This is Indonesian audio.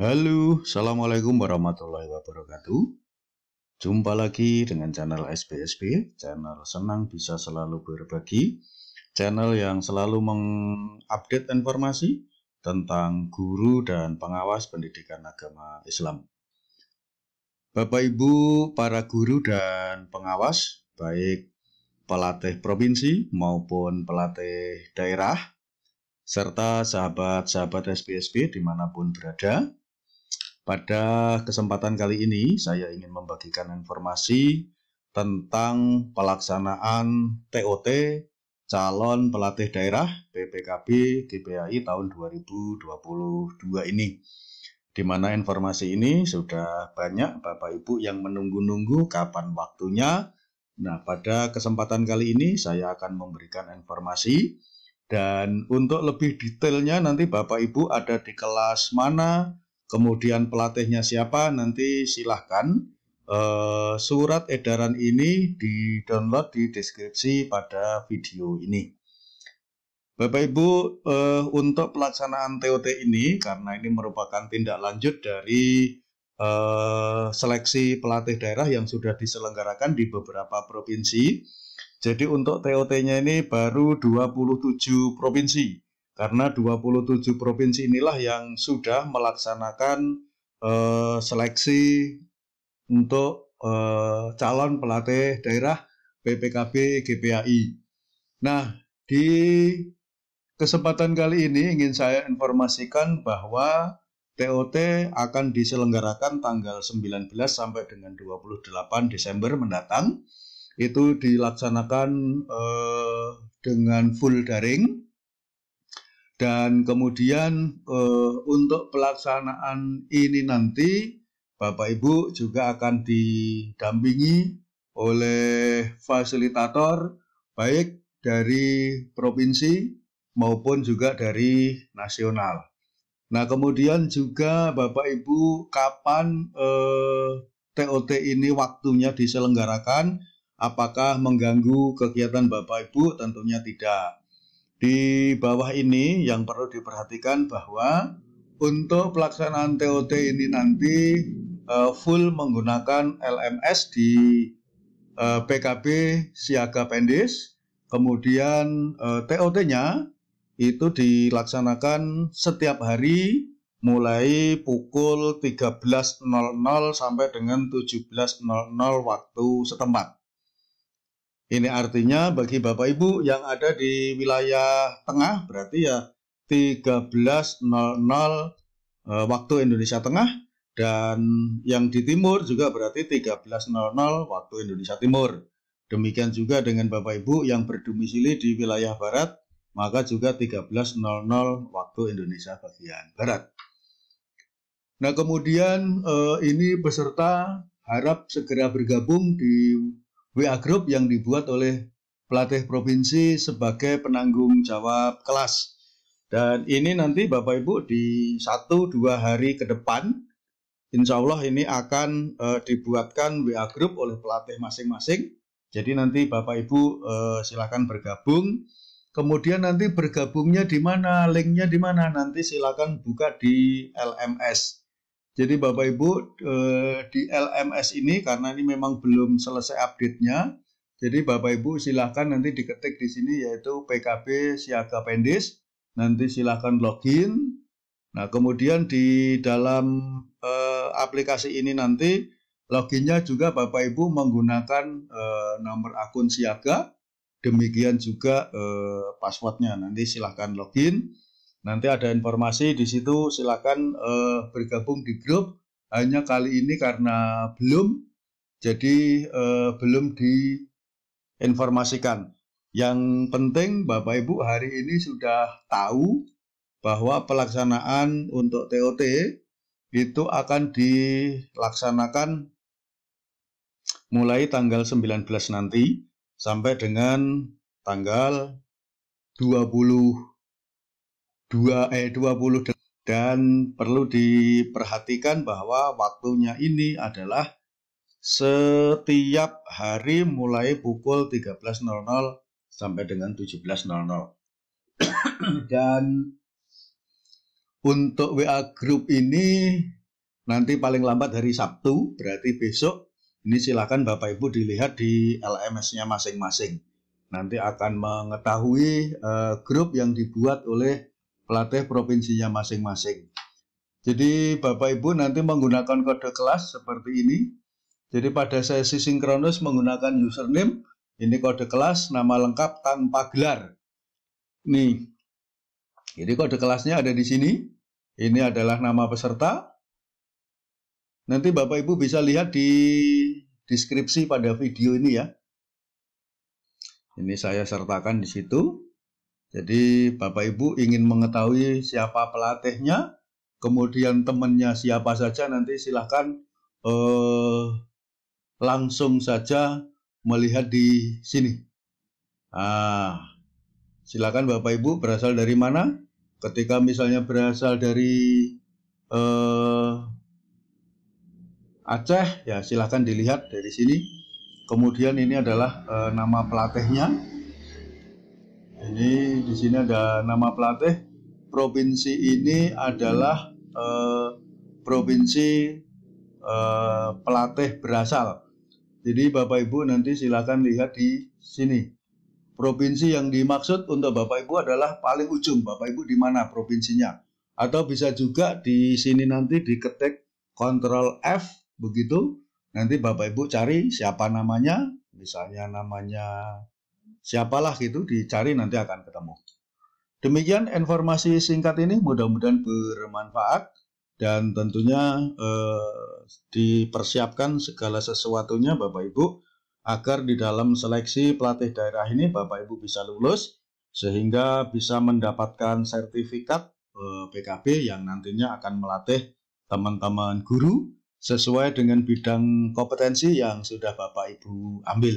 Halo, Assalamualaikum warahmatullahi wabarakatuh. Jumpa lagi dengan channel SBSB, channel senang bisa selalu berbagi, channel yang selalu mengupdate informasi tentang guru dan pengawas pendidikan agama Islam. Bapak Ibu, para guru dan pengawas, baik pelatih provinsi maupun pelatih daerah, serta sahabat-sahabat SBSB dimanapun berada, pada kesempatan kali ini, saya ingin membagikan informasi tentang pelaksanaan TOT calon pelatih daerah PPKB GPAI tahun 2022 ini. Di mana informasi ini sudah banyak Bapak Ibu yang menunggu-nunggu kapan waktunya. Nah, pada kesempatan kali ini saya akan memberikan informasi dan untuk lebih detailnya nanti Bapak Ibu ada di kelas mana, kemudian pelatihnya siapa nanti silahkan eh, surat edaran ini di download di deskripsi pada video ini Bapak Ibu eh, untuk pelaksanaan TOT ini karena ini merupakan tindak lanjut dari eh, seleksi pelatih daerah yang sudah diselenggarakan di beberapa provinsi jadi untuk TOT-nya ini baru 27 provinsi karena 27 provinsi inilah yang sudah melaksanakan eh, seleksi untuk eh, calon pelatih daerah PPKB GPAI. Nah, di kesempatan kali ini ingin saya informasikan bahwa TOT akan diselenggarakan tanggal 19 sampai dengan 28 Desember mendatang. Itu dilaksanakan eh, dengan full daring dan kemudian eh, untuk pelaksanaan ini nanti Bapak Ibu juga akan didampingi oleh fasilitator baik dari provinsi maupun juga dari nasional. Nah, kemudian juga Bapak Ibu kapan eh, TOT ini waktunya diselenggarakan? Apakah mengganggu kegiatan Bapak Ibu? Tentunya tidak. Di bawah ini yang perlu diperhatikan bahwa untuk pelaksanaan TOT ini nanti uh, full menggunakan LMS di uh, eh, PKB Siaga Pendis, kemudian uh, eh, TOT-nya itu dilaksanakan setiap hari mulai pukul 13.00 sampai dengan 17.00 waktu setempat. Ini artinya bagi Bapak Ibu yang ada di wilayah tengah berarti ya 13.00 e, waktu Indonesia Tengah dan yang di timur juga berarti 13.00 waktu Indonesia Timur. Demikian juga dengan Bapak Ibu yang berdomisili di wilayah barat maka juga 13.00 waktu Indonesia bagian barat. Nah, kemudian e, ini peserta harap segera bergabung di WA Group yang dibuat oleh pelatih provinsi sebagai penanggung jawab kelas. Dan ini nanti Bapak Ibu di satu dua hari ke depan, insya Allah ini akan e, dibuatkan WA Group oleh pelatih masing-masing. Jadi nanti Bapak Ibu e, silakan bergabung. Kemudian nanti bergabungnya di mana, linknya di mana, nanti silakan buka di LMS jadi Bapak Ibu eh, di LMS ini karena ini memang belum selesai update-nya, jadi Bapak Ibu silahkan nanti diketik di sini yaitu PKB Siaga Pendis, nanti silahkan login. Nah kemudian di dalam eh, aplikasi ini nanti loginnya juga Bapak Ibu menggunakan eh, nomor akun Siaga, demikian juga passwordnya. Nanti silahkan login. Nanti ada informasi di situ, silakan eh, bergabung di grup. Hanya kali ini karena belum, jadi eh, belum diinformasikan. Yang penting Bapak Ibu hari ini sudah tahu bahwa pelaksanaan untuk TOT itu akan dilaksanakan mulai tanggal 19 nanti sampai dengan tanggal 20 2 eh 20 dan perlu diperhatikan bahwa waktunya ini adalah setiap hari mulai pukul 13.00 sampai dengan 17.00 dan untuk WA grup ini nanti paling lambat hari Sabtu berarti besok ini silakan Bapak Ibu dilihat di LMS-nya masing-masing nanti akan mengetahui uh, grup yang dibuat oleh pelatih provinsinya masing-masing. Jadi Bapak Ibu nanti menggunakan kode kelas seperti ini. Jadi pada sesi sinkronus menggunakan username, ini kode kelas, nama lengkap tanpa gelar. Nih, jadi kode kelasnya ada di sini. Ini adalah nama peserta. Nanti Bapak Ibu bisa lihat di deskripsi pada video ini ya. Ini saya sertakan di situ. Jadi Bapak Ibu ingin mengetahui siapa pelatihnya, kemudian temannya siapa saja nanti silahkan eh, langsung saja melihat di sini. Ah, silakan Bapak Ibu berasal dari mana? Ketika misalnya berasal dari eh, Aceh, ya silahkan dilihat dari sini. Kemudian ini adalah eh, nama pelatihnya. Ini di sini ada nama pelatih. Provinsi ini adalah eh, provinsi eh, pelatih berasal. Jadi Bapak Ibu nanti silakan lihat di sini. Provinsi yang dimaksud untuk Bapak Ibu adalah paling ujung. Bapak Ibu di mana provinsinya? Atau bisa juga di sini nanti diketik Ctrl F begitu. Nanti Bapak Ibu cari siapa namanya, misalnya namanya siapalah gitu dicari nanti akan ketemu. Demikian informasi singkat ini mudah-mudahan bermanfaat dan tentunya eh, dipersiapkan segala sesuatunya Bapak Ibu agar di dalam seleksi pelatih daerah ini Bapak Ibu bisa lulus sehingga bisa mendapatkan sertifikat eh, PKB yang nantinya akan melatih teman-teman guru sesuai dengan bidang kompetensi yang sudah Bapak Ibu ambil.